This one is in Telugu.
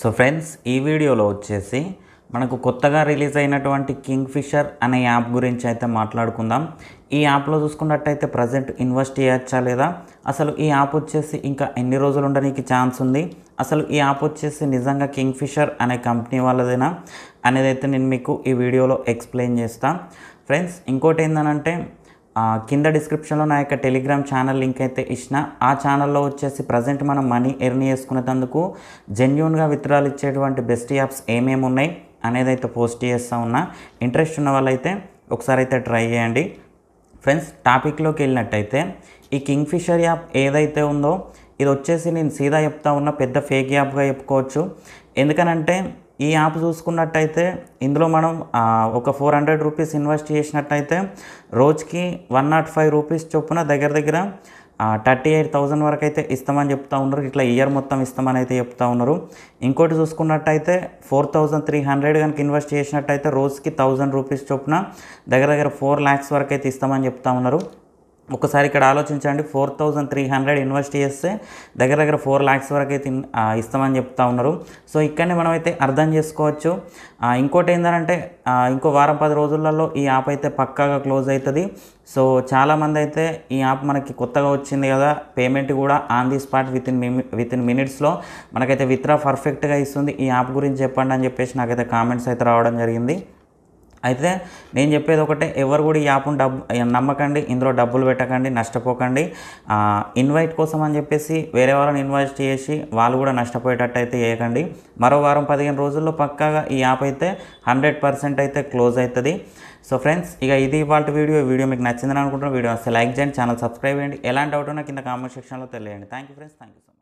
సో ఫ్రెండ్స్ ఈ వీడియోలో వచ్చేసి మనకు కొత్తగా రిలీజ్ అయినటువంటి కింగ్ ఫిషర్ అనే యాప్ గురించి అయితే మాట్లాడుకుందాం ఈ యాప్లో చూసుకున్నట్టయితే ప్రజెంట్ ఇన్వెస్ట్ చేయొచ్చా లేదా అసలు ఈ యాప్ వచ్చేసి ఇంకా ఎన్ని రోజులు ఉండడానికి ఛాన్స్ ఉంది అసలు ఈ యాప్ వచ్చేసి నిజంగా కింగ్ ఫిషర్ అనే కంపెనీ వాళ్ళదేనా అనేది అయితే నేను మీకు ఈ వీడియోలో ఎక్స్ప్లెయిన్ చేస్తాను ఫ్రెండ్స్ ఇంకోటి ఏంటనంటే కింద డిస్క్రిప్షన్లో నా యొక్క టెలిగ్రామ్ ఛానల్ లింక్ అయితే ఇచ్చిన ఆ ఛానల్లో వచ్చేసి ప్రజెంట్ మనం మనీ ఎర్న్ చేసుకునేందుకు జెన్యున్గా విత్డ్రాలు ఇచ్చేటువంటి బెస్ట్ యాప్స్ ఏమేమి ఉన్నాయి అనేది అయితే పోస్ట్ చేస్తూ ఉన్నా ఇంట్రెస్ట్ ఉన్న వాళ్ళైతే ఒకసారి అయితే ట్రై చేయండి ఫ్రెండ్స్ టాపిక్లోకి వెళ్ళినట్టయితే ఈ కింగ్ఫిషర్ యాప్ ఏదైతే ఉందో ఇది వచ్చేసి నేను సీదా చెప్తా ఉన్న పెద్ద ఫేక్ యాప్గా చెప్పుకోవచ్చు ఎందుకనంటే ఈ యాప్ చూసుకున్నట్టయితే ఇందులో మనం ఒక ఫోర్ హండ్రెడ్ రూపీస్ ఇన్వెస్ట్ చేసినట్టయితే రోజుకి వన్ నాట్ ఫైవ్ రూపీస్ చొప్పున దగ్గర దగ్గర థర్టీ ఎయిట్ థౌజండ్ వరకు అయితే ఇస్తామని చెప్తా ఉన్నారు ఇట్లా ఇయర్ మొత్తం ఇస్తామని అయితే చెప్తా ఉన్నారు ఇంకోటి చూసుకున్నట్టయితే ఫోర్ థౌజండ్ త్రీ హండ్రెడ్ కనుక ఇన్వెస్ట్ చేసినట్టయితే రోజుకి థౌజండ్ రూపీస్ చొప్పున దగ్గర దగ్గర ఫోర్ ల్యాక్స్ వరకు అయితే ఇస్తామని చెప్తా ఉన్నారు ఒకసారి ఇక్కడ ఆలోచించండి four thousand three hundred invest చేస్తే దగ్గర దగ్గర ఫోర్ ల్యాక్స్ వరకు అయితే ఇస్తామని చెప్తా ఉన్నారు సో ఇక్కడనే మనమైతే అర్థం చేసుకోవచ్చు ఇంకోటి ఏంటంటే ఇంకో వారం పది రోజులలో ఈ యాప్ అయితే పక్కాగా క్లోజ్ అవుతుంది సో చాలామంది అయితే ఈ యాప్ మనకి కొత్తగా వచ్చింది కదా పేమెంట్ కూడా on the spot within within మినిట్స్లో మనకైతే విత్డ్రా పర్ఫెక్ట్గా ఇస్తుంది ఈ యాప్ గురించి చెప్పండి అని చెప్పేసి నాకైతే కామెంట్స్ అయితే రావడం జరిగింది అయితే నేను చెప్పేది ఒకటే ఎవరు కూడా ఈ యాప్ను డబ్బు నమ్మకండి ఇందులో డబ్బులు పెట్టకండి నష్టపోకండి ఇన్వైట్ కోసం అని చెప్పేసి వేరే వాళ్ళని ఇన్వైట్ చేసి వాళ్ళు కూడా నష్టపోయేటట్టు అయితే చేయకండి మరో వారం పదిహేను రోజుల్లో పక్కాగా ఈ యాప్ అయితే హండ్రెడ్ పర్సెంట్ అయితే క్లోజ్ అవుతుంది సో ఫ్రెండ్స్ ఇక ఇది ఇవాళ వీడియో వీడియో మీకు నచ్చిందని అనుకుంటున్నాను వీడియో అసలు లైక్ చేయండి ఛానల్ సబ్స్క్రైబ్ చేయండి ఎలాంటి డౌట్ ఉన్నా కింద కామెంట్ సెక్షన్లో తెలియండి thank you friends thank you